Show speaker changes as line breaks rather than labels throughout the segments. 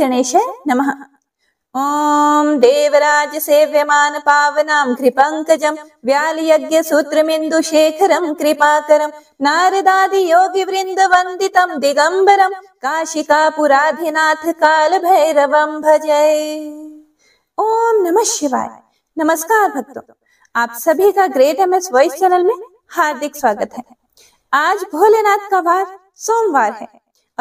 गणेश नम ॐ देवराज सेव्यमान पावनां कृपङ्कजं व्यालयज्ञसूत्रमिन्दुशेखरं कृपाकरं नारदादियोगिवृन्द वन्दितं दिगम्बरं काशिकापुराधिनाथ भैरव भजय ओम नमः शिवाय नमस्कार भक्तों आप सभी का great M S voice channel में हार्दिक स्वागत है आज भोलेनाथ का वार सोमवार है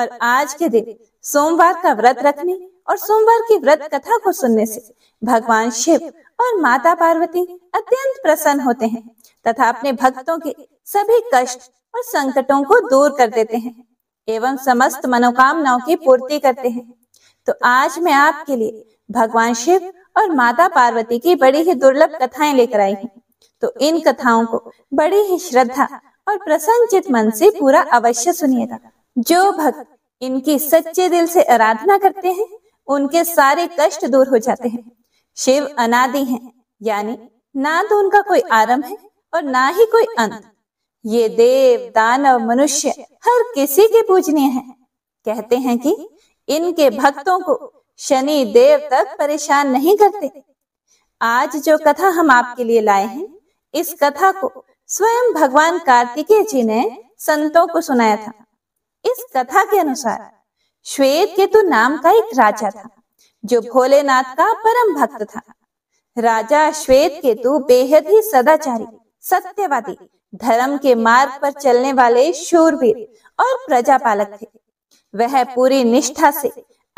और आज के दिन सोमवार का व्रत रखने और सोमवार की व्रत कथा को सुनने से भगवान शिव और माता पार्वती अत्यंत प्रसन्न होते हैं तथा अपने भक्तों के सभी कष्ट और संकटों को दूर कर देते हैं एवं समस्त मनोकामनाओं की पूर्ति करते हैं तो आज मैं आपके लिए भगवान शिव और माता पार्वती की बड़ी ही दुर्लभ कथाएं लेकर आई हूँ तो इन कथाओं को बड़ी ही श्रद्धा और प्रसन्नचित मन से पूरा अवश्य सुनिएगा जो भक्त इनकी सच्चे दिल से आराधना करते हैं उनके सारे कष्ट दूर हो जाते हैं शिव अनादि हैं यानी ना तो उनका कोई आरंभ है और ना ही कोई अंत ये देव दानव मनुष्य हर किसी के पूजनीय है कहते हैं कि इनके भक्तों को शनि देव तक परेशान नहीं करते आज जो कथा हम आपके लिए लाए हैं इस कथा को स्वयं भगवान कार्तिकेय जी ने संतों को सुनाया था इस कथा के अनुसार श्वेत केतु नाम का एक राजा था जो भोलेनाथ का परम भक्त था राजा श्वेत केतु बेहद ही सदाचारी सत्यवादी धर्म के मार्ग पर चलने वाले शूरवीर और प्रजापालक थे वह पूरी निष्ठा से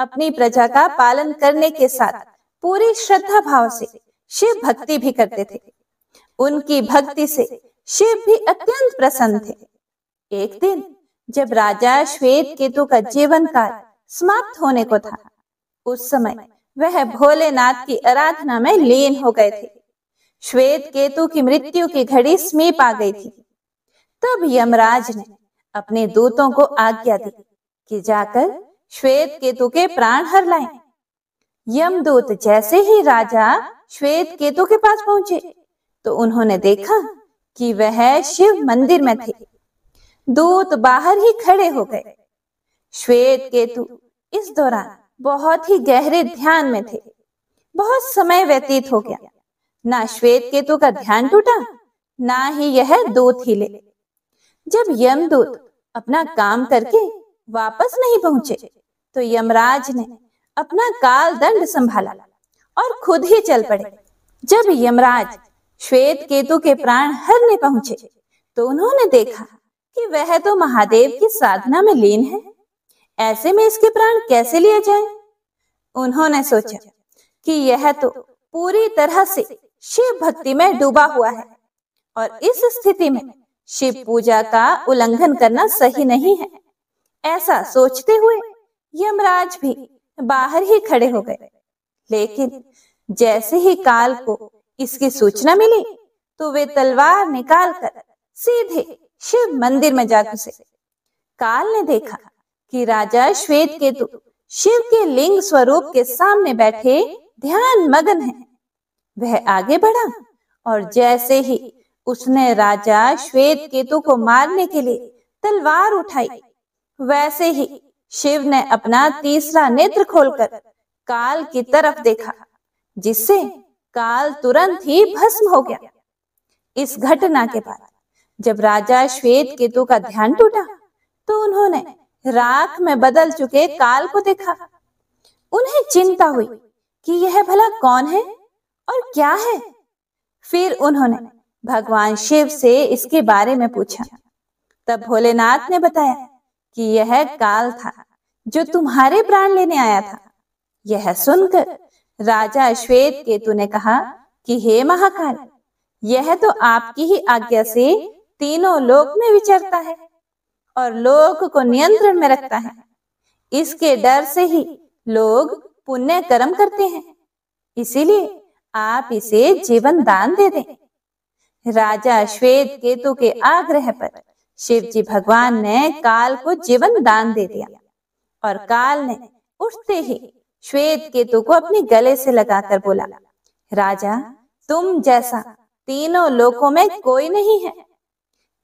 अपनी प्रजा का पालन करने के साथ पूरी श्रद्धा भाव से शिव भक्ति भी करते थे उनकी भक्ति से शिव भी अत्यंत प्रसन्न थे एक दिन जब राजा श्वेत केतु का जीवन काल समाप्त होने को था उस समय वह भोलेनाथ की आराधना में लीन हो गए थे श्वेत केतु की मृत्यु की घड़ी समीप आ गई थी तब यमराज ने अपने दूतों को आज्ञा दी कि जाकर श्वेत केतु के प्राण हर लाए यमदूत जैसे ही राजा श्वेत केतु के पास पहुंचे तो उन्होंने देखा कि वह शिव मंदिर में थे दूत बाहर ही खड़े हो गए श्वेत केतु इस दौरान बहुत ही गहरे ध्यान में थे बहुत समय व्यतीत हो गया ना श्वेत केतु का ध्यान टूटा ना ही यह दूत हिले जब यमदूत अपना काम करके वापस नहीं पहुंचे तो यमराज ने अपना काल दंड संभाला और खुद ही चल पड़े जब यमराज श्वेत केतु के प्राण हरने पहुंचे तो उन्होंने देखा कि वह तो महादेव की साधना में लीन है ऐसे में इसके प्राण कैसे लिए जाएं? उन्होंने सोचा कि यह तो पूरी तरह से शिव भक्ति में डूबा हुआ है और इस स्थिति में शिव पूजा का उल्लंघन करना सही नहीं है ऐसा सोचते हुए यमराज भी बाहर ही खड़े हो गए लेकिन जैसे ही काल को इसकी सूचना मिली तो वे तलवार निकालकर सीधे शिव मंदिर में जा घुसे काल ने देखा कि राजा श्वेत केतु शिव के लिंग स्वरूप के सामने बैठे ध्यान मगन है वह आगे बढ़ा और जैसे ही उसने राजा श्वेत केतु को मारने के लिए तलवार उठाई वैसे ही शिव ने अपना तीसरा नेत्र खोलकर काल की तरफ देखा जिससे काल तुरंत ही भस्म हो गया इस घटना के बाद जब राजा श्वेत केतु का ध्यान टूटा तो उन्होंने राख में बदल चुके काल को देखा उन्हें चिंता हुई कि यह भला कौन है और क्या है फिर उन्होंने भगवान शिव से इसके बारे में पूछा तब भोलेनाथ ने बताया कि यह काल था जो तुम्हारे प्राण लेने आया था यह सुनकर राजा श्वेत केतु ने कहा कि हे महाकाल यह तो आपकी ही आज्ञा से तीनों लोक में विचरता है और लोक को नियंत्रण में रखता है इसके डर से ही लोग पुण्य कर्म करते हैं इसीलिए आप इसे जीवन दान दे दें राजा श्वेत केतु के आग्रह पर शिव जी भगवान ने काल को जीवन दान दे दिया और काल ने उठते ही श्वेत केतु को अपने गले से लगाकर बोला राजा तुम जैसा तीनों लोकों में कोई नहीं है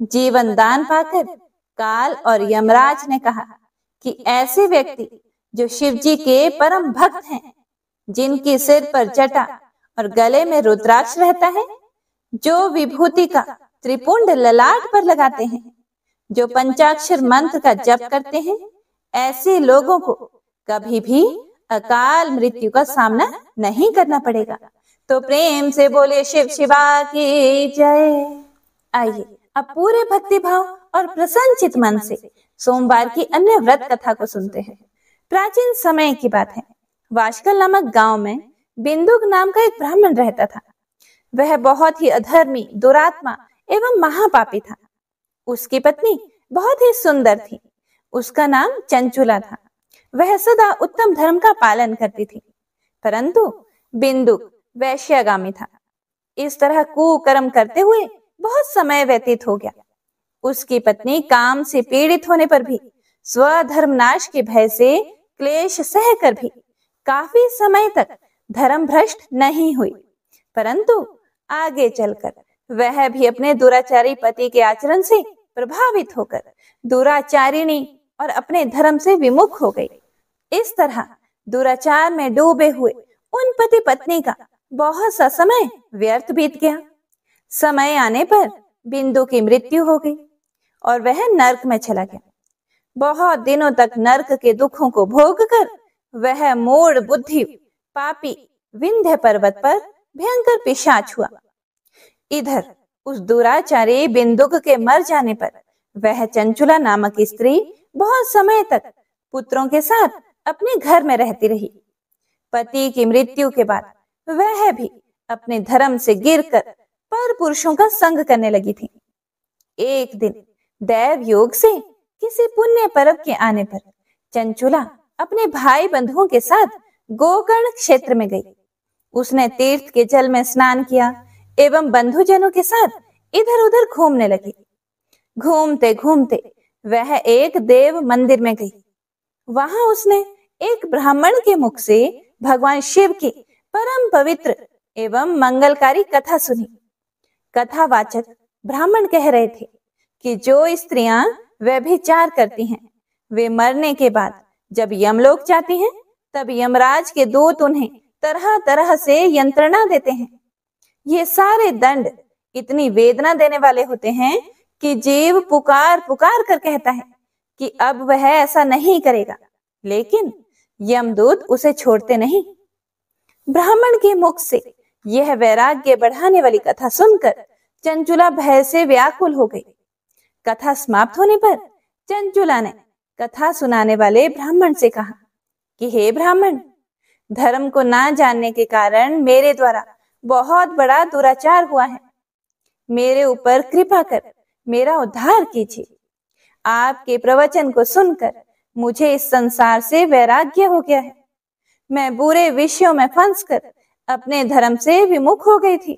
जीवन दान पाकर काल और यमराज ने कहा कि ऐसे व्यक्ति जो शिव जी के परम भक्त हैं जिनकी सिर पर जटा और गले में रुद्राक्ष रहता है जो विभूति का त्रिपुंड ललाट पर लगाते हैं जो पंचाक्षर मंत्र का जप करते हैं ऐसे लोगों को कभी भी अकाल मृत्यु का सामना नहीं करना पड़ेगा तो प्रेम से बोले शिव शिवा की जय आइए अब पूरे भक्ति भाव और प्रसन्नचित मन से सोमवार की अन्य व्रत कथा को सुनते हैं प्राचीन समय की बात है वाशकल नामक गांव में बिंदुक नाम का एक ब्राह्मण रहता था वह बहुत ही अधर्मी दुरात्मा एवं महापापी था उसकी पत्नी बहुत ही सुंदर थी उसका नाम चंचुला था वह सदा उत्तम धर्म का पालन करती थी परंतु बिंदुक वैश्यगामी था इस तरह कुकर्म करते हुए बहुत समय व्यतीत हो गया उसकी पत्नी काम से पीड़ित होने पर भी स्वधर्म नाश के भय से क्लेश सहकर भी काफी समय तक धर्म भ्रष्ट नहीं हुई परंतु आगे चलकर वह भी अपने दुराचारी पति के आचरण से प्रभावित होकर दुराचारिणी और अपने धर्म से विमुख हो गई इस तरह दुराचार में डूबे हुए उन पति पत्नी का बहुत सा समय व्यर्थ बीत गया समय आने पर बिंदु की मृत्यु हो गई और वह नर्क में चला गया बहुत दिनों तक नर्क के दुखों को भोग कर वह मूड बुद्धि पापी विंध्य पर्वत पर भयंकर पिशाच हुआ इधर उस दुराचारी बिंदुक के मर जाने पर वह चंचुला नामक स्त्री बहुत समय तक पुत्रों के साथ अपने घर में रहती रही पति की मृत्यु के बाद वह भी अपने धर्म से गिरकर पर पुरुषों का संग करने लगी थी एक दिन दैव योग से किसी पुण्य पर्व के आने पर चंचुला अपने भाई बंधुओं के साथ गोकर्ण क्षेत्र में गई उसने तीर्थ के जल में स्नान किया एवं बंधुजनों के साथ इधर उधर घूमने लगी घूमते घूमते वह एक देव मंदिर में गई वहां उसने एक ब्राह्मण के मुख से भगवान शिव की परम पवित्र एवं मंगलकारी कथा सुनी कथावाचक ब्राह्मण कह रहे थे कि जो स्त्रियां व्यभिचार करती हैं वे मरने के बाद जब यमलोक जाती हैं तब यमराज के दूत उन्हें तरह तरह से यंत्रणा देते हैं ये सारे दंड इतनी वेदना देने वाले होते हैं कि जीव पुकार पुकार कर कहता है कि अब वह ऐसा नहीं करेगा लेकिन यमदूत उसे छोड़ते नहीं ब्राह्मण के मुख से यह वैराग्य बढ़ाने वाली कथा सुनकर चंचुला भय से व्याकुल हो गई कथा समाप्त होने पर चंचुला ने कथा सुनाने वाले ब्राह्मण से कहा कि हे ब्राह्मण धर्म को ना जानने के कारण मेरे द्वारा बहुत बड़ा दुराचार हुआ है मेरे ऊपर कृपा कर मेरा उद्धार कीजिए आपके प्रवचन को सुनकर मुझे इस संसार से वैराग्य हो गया है मैं बुरे विषयों में फंस कर अपने धर्म से विमुख हो गई थी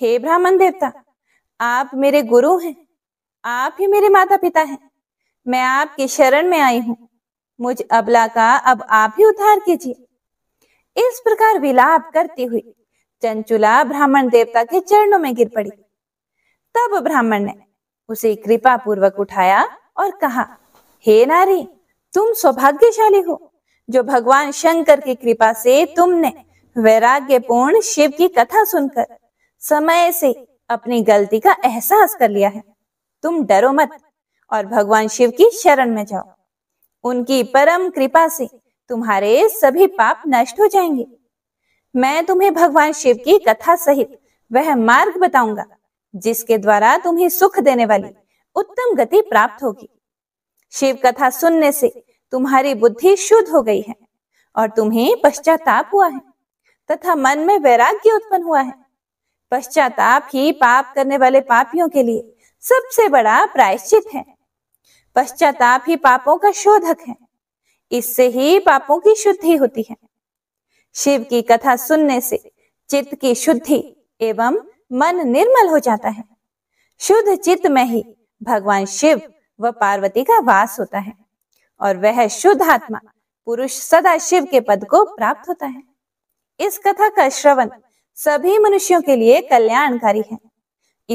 हे ब्राह्मण देवता आप मेरे गुरु हैं आप ही मेरे माता पिता हैं मैं आपके शरण में आई हूं मुझ अबला का अब आप ही उद्धार कीजिए इस प्रकार विलाप करती हुई चंचुला ब्राह्मण देवता के चरणों में गिर पड़ी तब ब्राह्मण ने उसे कृपा पूर्वक उठाया और कहा हे नारी तुम सौभाग्यशाली हो जो भगवान शंकर की कृपा से तुमने वैराग्यपूर्ण शिव की कथा सुनकर समय से अपनी गलती का एहसास कर लिया है तुम डरो मत और भगवान शिव की शरण में जाओ उनकी परम कृपा से तुम्हारे सभी पाप नष्ट हो जाएंगे मैं तुम्हें भगवान शिव की कथा सहित वह मार्ग बताऊंगा जिसके द्वारा तुम्हें सुख देने वाली उत्तम गति प्राप्त होगी शिव कथा सुनने से तुम्हारी बुद्धि शुद्ध हो गई है और तुम्हें पश्चाताप हुआ है तथा मन में वैराग्य उत्पन्न हुआ है पश्चाताप ही पाप करने वाले पापियों के लिए सबसे बड़ा प्रायश्चित है पश्चाताप ही पापों का शोधक है इससे ही पापों की शुद्धि होती है शिव की कथा सुनने से चित्त की शुद्धि एवं मन निर्मल हो जाता है शुद्ध चित्त में ही भगवान शिव व पार्वती का वास होता है और वह शुद्ध आत्मा पुरुष सदा शिव के पद को प्राप्त होता है इस कथा का श्रवण सभी मनुष्यों के लिए कल्याणकारी है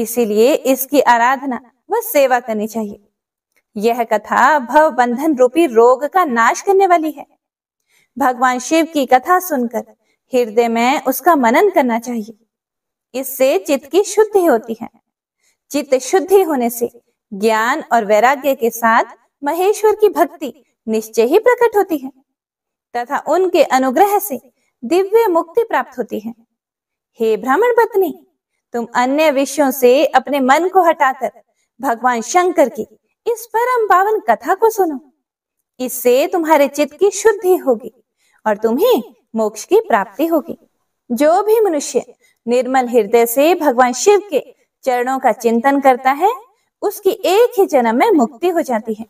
इसीलिए इसकी आराधना व सेवा करनी चाहिए यह कथा भव बंधन रूपी रोग का नाश करने वाली है भगवान शिव की कथा सुनकर हृदय में उसका मनन करना चाहिए इससे चित्त की शुद्धि होती है चित्त शुद्धि होने से ज्ञान और वैराग्य के साथ महेश्वर की भक्ति निश्चय ही प्रकट होती है तथा उनके अनुग्रह से दिव्य मुक्ति प्राप्त होती है हे ब्राह्मण पत्नी तुम अन्य विषयों से अपने मन को हटाकर भगवान शंकर की इस परम पावन कथा को सुनो इससे तुम्हारे चित्त की शुद्धि होगी और तुम्हें मोक्ष की प्राप्ति होगी जो भी मनुष्य निर्मल हृदय से भगवान शिव के चरणों का चिंतन करता है उसकी एक ही जन्म में मुक्ति हो जाती है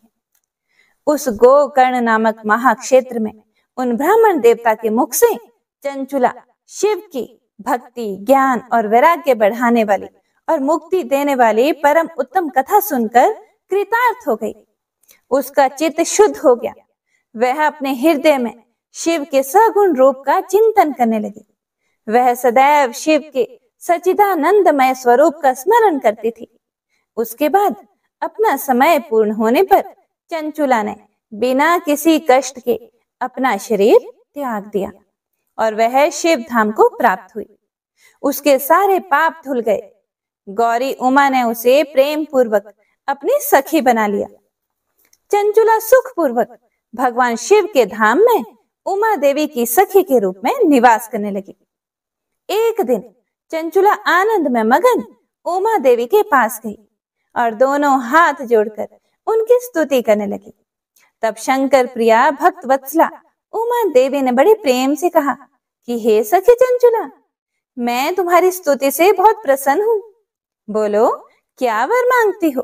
उस गोकर्ण नामक महाक्षेत्र में उन ब्राह्मण देवता के मुख से चंचुला शिव की भक्ति ज्ञान और वैराग्य बढ़ाने वाली और मुक्ति देने वाली परम उत्तम कथा सुनकर कृतार्थ हो गई उसका चित्त शुद्ध हो गया वह अपने हृदय में शिव के सगुण रूप का चिंतन करने लगी वह सदैव शिव के सचिदानंदमय स्वरूप का स्मरण करती थी उसके बाद अपना समय पूर्ण होने पर चंचुला ने बिना किसी कष्ट के अपना शरीर त्याग दिया और वह शिव धाम को प्राप्त हुई उसके सारे पाप धुल गए गौरी उमा ने उसे प्रेम पूर्वक अपनी सखी बना लिया चंचुला सुख पूर्वक भगवान शिव के धाम में उमा देवी की सखी के रूप में निवास करने लगी एक दिन चंचुला आनंद में मगन उमा देवी के पास गई और दोनों हाथ जोड़कर उनकी स्तुति करने लगी तब शंकर प्रिया भक्त वत्सला उमा देवी ने बड़े प्रेम से कहा कि हे सखी चंचुला मैं तुम्हारी स्तुति से बहुत प्रसन्न हूँ बोलो क्या वर मांगती हो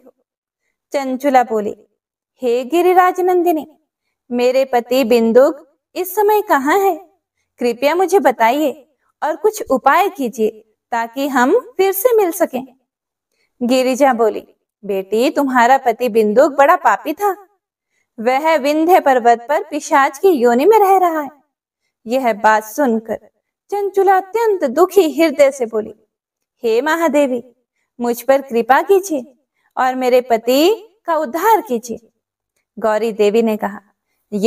चंचुला बोली हे गिरिराज नंदिनी मेरे पति बिंदुक इस समय कहाँ है कृपया मुझे बताइए और कुछ उपाय कीजिए ताकि हम फिर से मिल सकें गिरिजा बोली बेटी तुम्हारा पति बिंदुक बड़ा पापी था वह विंध्य पर्वत पर पिशाच की योनि में रह रहा है यह बात सुनकर चंचुला अत्यंत दुखी हृदय से बोली हे महादेवी मुझ पर कृपा कीजिए और मेरे पति का उद्धार कीजिए गौरी देवी ने कहा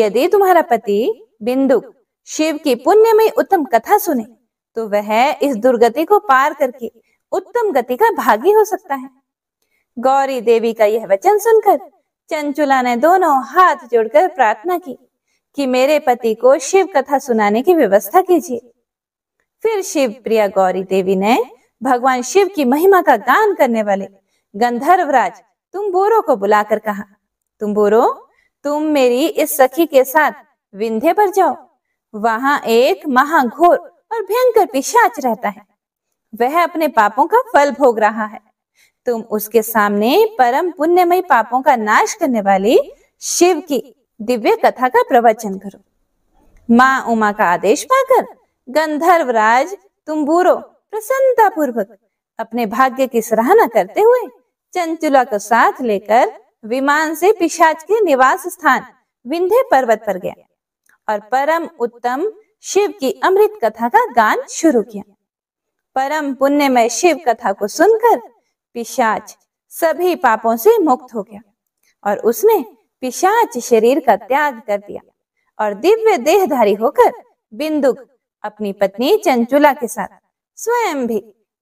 यदि तुम्हारा पति बिंदु शिव की पुण्य में उत्तम कथा सुने तो वह इस दुर्गति को पार करके उत्तम गति का भागी हो सकता है गौरी देवी का यह वचन सुनकर चंचुला ने दोनों हाथ जोड़कर प्रार्थना की कि मेरे पति को शिव कथा सुनाने की व्यवस्था कीजिए फिर शिव प्रिया गौरी देवी ने भगवान शिव की महिमा का गान करने वाले गंधर्वराज तुम्बोरो को बुलाकर कहा तुम्बोरो तुम मेरी इस सखी के साथ विंध्य पर जाओ वहां एक महाघोर और भयंकर पिशाच रहता है वह अपने पापों का फल भोग रहा है तुम उसके सामने परम पुण्यमय पापों का नाश करने वाली शिव की दिव्य कथा का प्रवचन करो माँ उमा का आदेश पाकर गंधर्व राज तुम्बूरो प्रसन्नता पूर्वक अपने भाग्य की सराहना करते हुए चंचुला को साथ लेकर विमान से पिशाच के निवास स्थान विंध्य पर्वत पर गया और परम उत्तम शिव की अमृत कथा का गान शुरू किया परम पुण्यमय शिव कथा को सुनकर पिशाच सभी पापों से मुक्त हो गया और उसने पिशाच शरीर का त्याग कर दिया और दिव्य देहधारी होकर बिंदुक अपनी पत्नी चंचुला के साथ स्वयं भी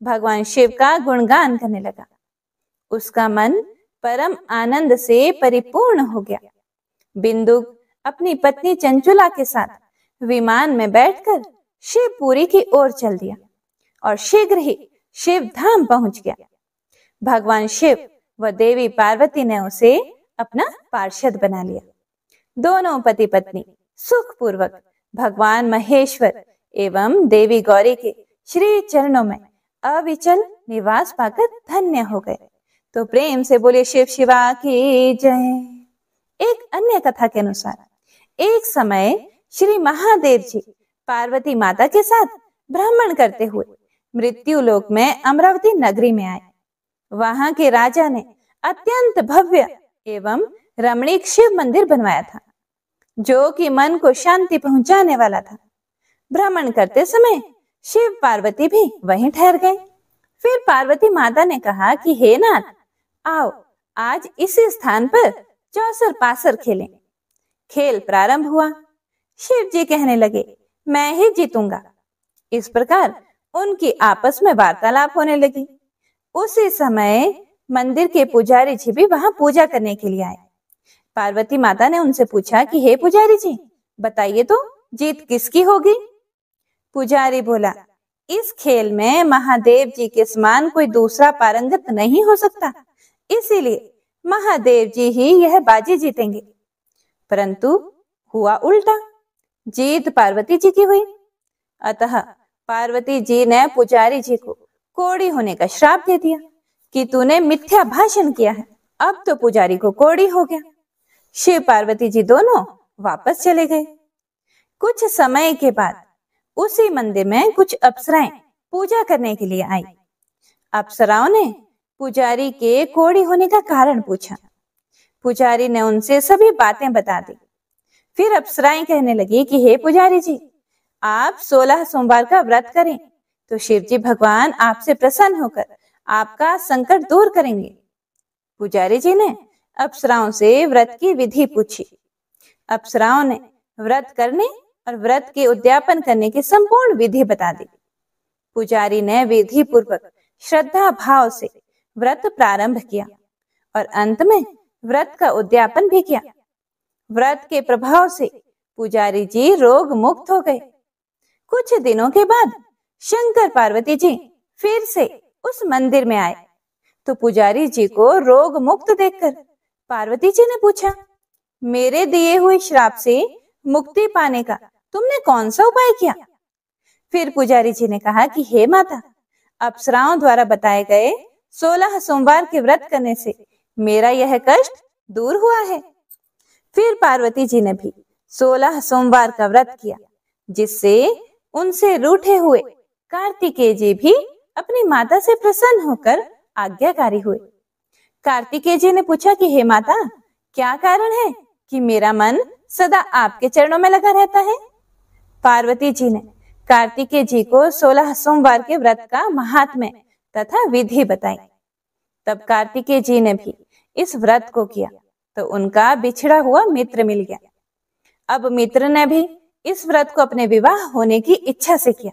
भगवान शिव का गुणगान करने लगा उसका मन परम आनंद से परिपूर्ण हो गया बिंदुक अपनी पत्नी चंचुला के साथ विमान में बैठकर शिवपुरी की ओर चल दिया और शीघ्र ही शिव धाम पहुंच गया भगवान शिव व देवी पार्वती ने उसे अपना पार्षद बना लिया दोनों पति पत्नी सुख पूर्वक भगवान महेश्वर एवं देवी गौरी के श्री चरणों में अविचल निवास पाकर धन्य हो गए तो प्रेम से बोले शिव शिवा की जय एक अन्य कथा के अनुसार एक समय श्री महादेव जी पार्वती माता के साथ भ्रमण करते हुए मृत्यु लोक में अमरावती नगरी में आए वहां के राजा ने अत्यंत भव्य एवं रमणीक शिव मंदिर बनवाया था जो कि मन को शांति पहुंचाने वाला था भ्रमण करते समय शिव पार्वती भी वहीं ठहर गए फिर पार्वती माता ने कहा कि हे नाथ आओ आज इसी स्थान पर चौसर पासर खेलें। खेल प्रारंभ हुआ शिव जी कहने लगे मैं ही जीतूंगा इस प्रकार उनकी आपस में वार्तालाप होने लगी उसी समय मंदिर के पुजारी जी भी वहां पूजा करने के लिए आए पार्वती माता ने उनसे पूछा कि हे पुजारी जी बताइए तो जीत किसकी होगी पुजारी बोला इस खेल में महादेव जी के समान कोई दूसरा पारंगत नहीं हो सकता इसीलिए महादेव जी ही यह बाजी जीतेंगे परंतु हुआ उल्टा जीत पार्वती जी की हुई अतः पार्वती जी ने पुजारी जी को कोड़ी होने का श्राप दे दिया कि तूने मिथ्या भाषण किया है अब तो पुजारी को कोड़ी हो गया शिव पार्वती जी दोनों वापस चले गए कुछ समय के बाद उसी मंदिर में कुछ अप्सराएं पूजा करने के लिए आई अप्सराओं ने पुजारी के कोड़ी होने का कारण पूछा पुजारी ने उनसे सभी बातें बता दी फिर अप्सराएं कहने लगी कि हे पुजारी जी आप सोलह सोमवार का व्रत करें तो शिव जी भगवान आपसे प्रसन्न होकर आपका संकट दूर करेंगे पुजारी जी ने अप्सराओं से व्रत की विधि पूछी अप्सराओं ने व्रत करने और व्रत के उद्यापन करने की संपूर्ण विधि बता दी पुजारी ने विधि पूर्वक श्रद्धा भाव से व्रत प्रारंभ किया और अंत में व्रत का उद्यापन भी किया व्रत के प्रभाव से पुजारी जी रोग मुक्त हो गए कुछ दिनों के बाद शंकर पार्वती जी फिर से उस मंदिर में आए तो पुजारी जी को रोग मुक्त देखकर पार्वती जी ने पूछा मेरे दिए हुए श्राप से मुक्ति पाने का तुमने कौन सा उपाय किया फिर पुजारी जी ने कहा कि हे माता अप्सराओं द्वारा बताए गए सोलह सोमवार के व्रत करने से मेरा यह कष्ट दूर हुआ है फिर पार्वती जी ने भी सोलह सोमवार का व्रत किया जिससे उनसे रूठे हुए कार्तिकेय जी भी अपनी माता से प्रसन्न होकर आज्ञाकारी हुए कार्तिकेय जी ने पूछा कि हे माता क्या कारण है कि मेरा मन सदा आपके चरणों में लगा रहता है पार्वती जी ने कार्तिकेय जी को सोलह सोमवार के व्रत का महात्म्य तथा विधि बताई तब कार्तिकेय जी ने भी इस व्रत को किया तो उनका बिछड़ा हुआ मित्र मिल गया अब मित्र ने भी इस व्रत को अपने विवाह होने की इच्छा से किया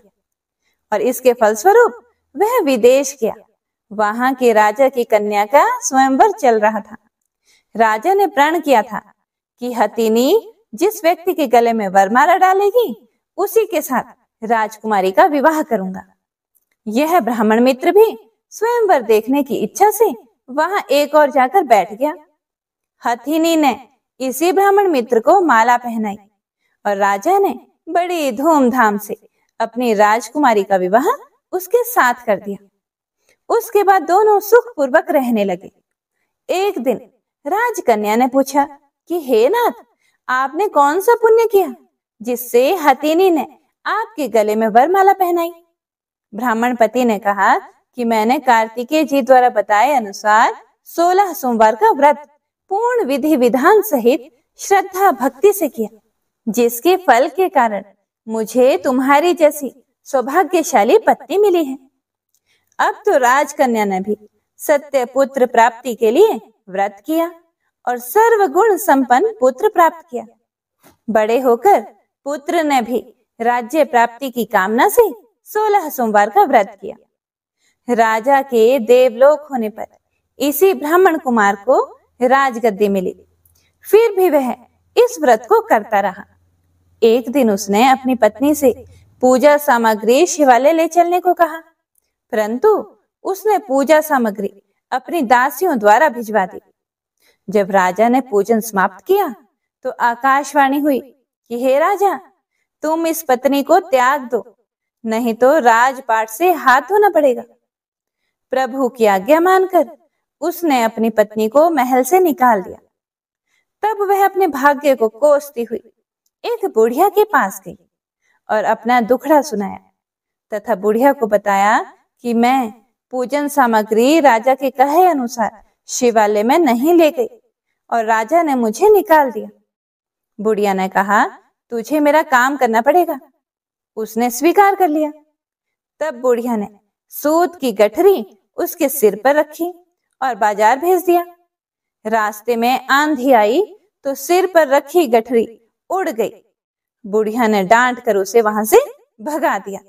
और इसके फलस्वरूप वह विदेश गया वहां के राजा की कन्या का स्वयंवर चल रहा था राजा ने प्रण किया था कि हतिनी जिस व्यक्ति के गले में वरमाला डालेगी उसी के साथ राजकुमारी का विवाह करूंगा यह ब्राह्मण मित्र भी स्वयंवर देखने की इच्छा से वहां एक और जाकर बैठ गया हथिनी ने इसी ब्राह्मण मित्र को माला पहनाई और राजा ने बड़ी धूमधाम से अपनी राजकुमारी का विवाह उसके साथ कर दिया उसके बाद दोनों सुख पूर्वक रहने लगे एक दिन राजकन्या ने पूछा कि हे नाथ आपने कौन सा पुण्य किया जिससे हतीनी ने आपके गले में वरमाला पहनाई ब्राह्मण पति ने कहा कि मैंने कार्तिकेय जी द्वारा बताए अनुसार सोलह सोमवार का व्रत पूर्ण विधि विधान सहित श्रद्धा भक्ति से किया जिसके फल के कारण मुझे तुम्हारी जैसी सौभाग्यशाली पत्नी मिली है अब तो राजकन्या ने भी सत्य पुत्र प्राप्ति के लिए व्रत किया और सर्वगुण संपन्न पुत्र प्राप्त किया बड़े होकर पुत्र ने भी राज्य प्राप्ति की कामना से सोलह सोमवार का व्रत किया राजा के देवलोक होने पर इसी ब्राह्मण कुमार को राजगद्दी मिली फिर भी वह इस व्रत को करता रहा एक दिन उसने अपनी पत्नी से पूजा सामग्री शिवालय ले चलने को कहा परंतु उसने पूजा सामग्री अपनी दासियों द्वारा भिजवा दी जब राजा ने पूजन समाप्त किया तो आकाशवाणी हुई कि हे राजा तुम इस पत्नी को त्याग दो नहीं तो राजपाट से हाथ धोना पड़ेगा प्रभु की आज्ञा मानकर उसने अपनी पत्नी को महल से निकाल दिया तब वह अपने भाग्य को कोसती हुई एक बुढ़िया के पास गई और अपना दुखड़ा सुनाया तथा बुढ़िया को बताया कि मैं पूजन सामग्री राजा के कहे अनुसार शिवालय में नहीं ले गई और राजा ने मुझे निकाल दिया बुढ़िया ने कहा तुझे मेरा काम करना पड़ेगा उसने स्वीकार कर लिया तब बुढ़िया ने सूत की गठरी उसके सिर पर रखी और बाजार भेज दिया रास्ते में आंधी आई तो सिर पर रखी गठरी उड़ गई बुढ़िया ने डांट कर उसे वहां से भगा दिया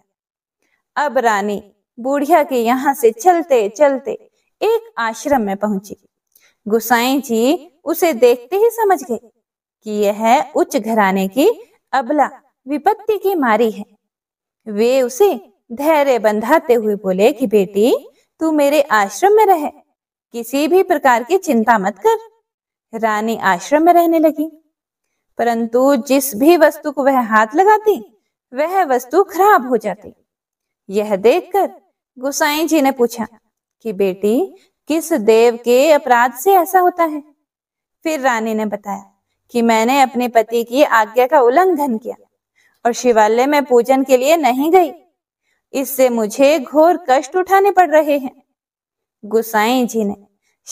अब रानी बुढ़िया के यहाँ से चलते चलते एक आश्रम में पहुंची गुसाई जी उसे देखते ही समझ गए कि यह उच्च घराने की अबला विपत्ति की मारी है वे उसे धैर्य बंधाते हुए बोले कि बेटी तू मेरे आश्रम में रहे किसी भी प्रकार की चिंता मत कर रानी आश्रम में रहने लगी परंतु जिस भी वस्तु को वह हाथ लगाती वह वस्तु खराब हो जाती यह देखकर गुसाई जी ने पूछा कि बेटी किस देव के अपराध से ऐसा होता है फिर रानी ने बताया कि मैंने अपने पति की आज्ञा का उल्लंघन किया और शिवालय में पूजन के लिए नहीं गई इससे मुझे घोर कष्ट उठाने पड़ रहे हैं गुसाई जी ने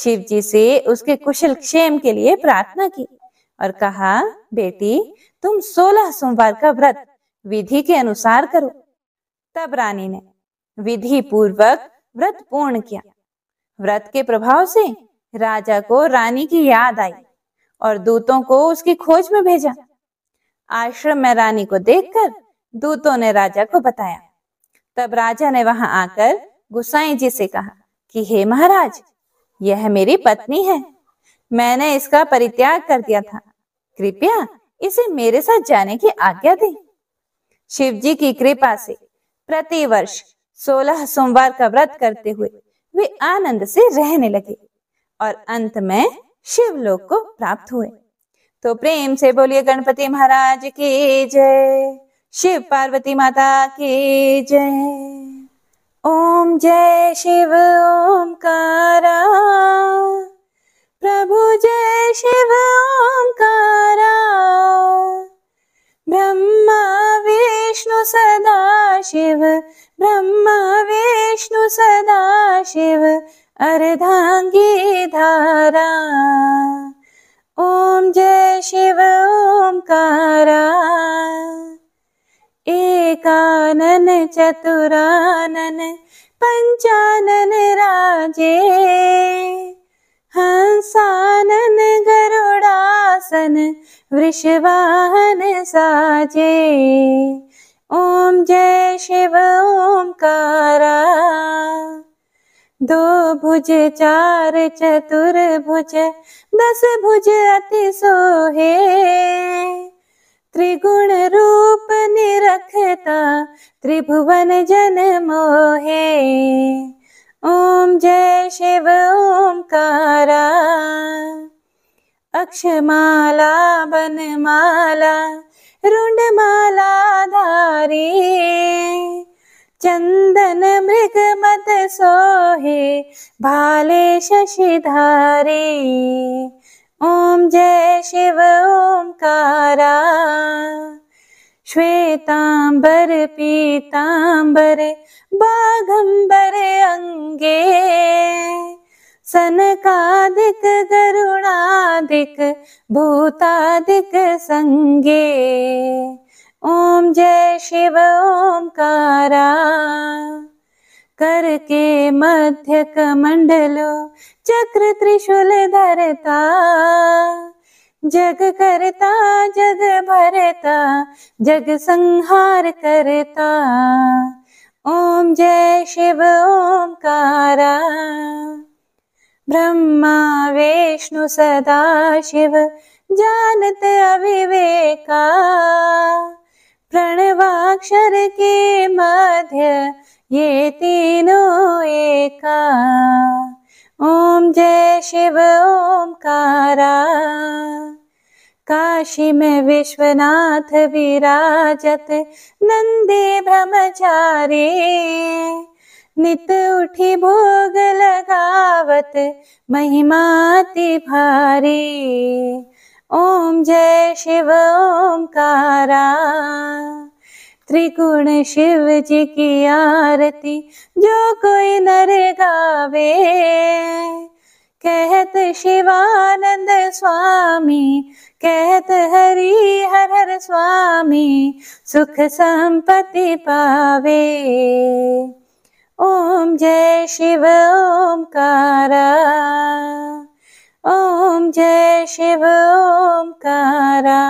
शिव जी से उसके कुशल क्षेम के लिए प्रार्थना की और कहा बेटी तुम सोलह सोमवार का व्रत विधि के अनुसार करो तब रानी ने विधि पूर्वक व्रत पूर्ण किया व्रत के प्रभाव से राजा को रानी की याद आई और दूतों को उसकी खोज में भेजा आश्रम में रानी को देखकर दूतों ने राजा को बताया तब राजा ने वहां आकर गुसाई जी से कहा कि हे महाराज यह मेरी पत्नी है मैंने इसका परित्याग कर दिया था कृपया इसे मेरे साथ जाने की आज्ञा दें। जी की कृपा से प्रति वर्ष सोलह सोमवार का व्रत करते हुए वे आनंद से रहने लगे और अंत में शिवलोक को प्राप्त हुए तो प्रेम से बोलिए गणपति महाराज की जय शिव पार्वती माता की जय ओम जय शिव ओम कारा प्रभु जय शिव ओंकारा ब्रह्मा विष्णु सदा शिव ब्रह्मा विष्णु सदा शिव अर्धांगी धारा ओम जय शिव ओंकारा एकानन चतुरानन पंचानन राजे हंसानन गरुड़ासन वृषवाहन साजे ओम जय शिव कारा दो भुज चार चतुर भुज दस भुज अति सोहे त्रिगुण रूप निरखता त्रिभुवन जन मोहे ॐ जय शिव ओंकारा अक्षमाला बनमाला माला धारी चंदन मृग मत सोहे भाले शशि धारी ॐ जय शिव ओंकारा श्वेताम्बर पीताम्बरे बाघम्बरे अङ्गे सनकादिक गरुणादिक भूतादिक सङ्गे ओम जय शिव ओंकारा करके मध्य कमण्डलो चक्र त्रिशूल धरता जग करता जग भरता जग संहार करता ओम जय शिव कारा ब्रह्मा विष्णु सदा शिव जानत अविवेका प्रणवाक्षर के मध्य ये तीनों एका ओम जय शिव कारा काशी में विश्वनाथ विराजत नंदी ब्रह्मचारी नित उठी भोग लगावत महिमाति भारी ओम जय शिव कारा त्रिकोण शिव जी की आरती जो कोई नर गावे कहत शिवानंद स्वामी कहत हरि हर हर स्वामी सुख संपत्ति पावे ओम जय शिव कारा ओम जय शिव कारा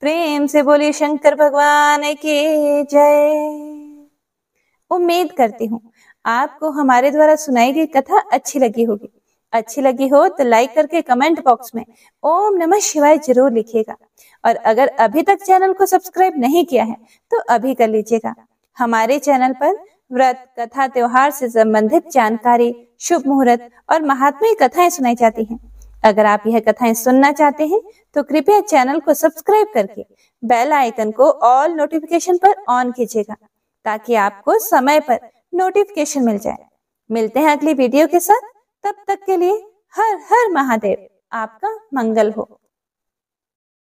प्रेम से बोलिए शंकर भगवान की जय उम्मीद करती हूँ आपको हमारे द्वारा सुनाई गई कथा अच्छी लगी होगी अच्छी लगी हो तो लाइक करके कमेंट बॉक्स में ओम नमः शिवाय जरूर लिखिएगा और अगर अभी तक चैनल को सब्सक्राइब नहीं किया है तो अभी कर लीजिएगा हमारे चैनल पर व्रत कथा त्योहार से संबंधित जानकारी शुभ मुहूर्त और महात्मा कथाएं सुनाई जाती हैं अगर आप यह कथाएं सुनना चाहते हैं तो कृपया चैनल को सब्सक्राइब करके बेल आइकन को ऑल नोटिफिकेशन पर ऑन कीजिएगा ताकि आपको समय पर नोटिफिकेशन मिल जाए मिलते हैं अगली वीडियो के साथ तब तक के लिए हर हर महादेव आपका मंगल हो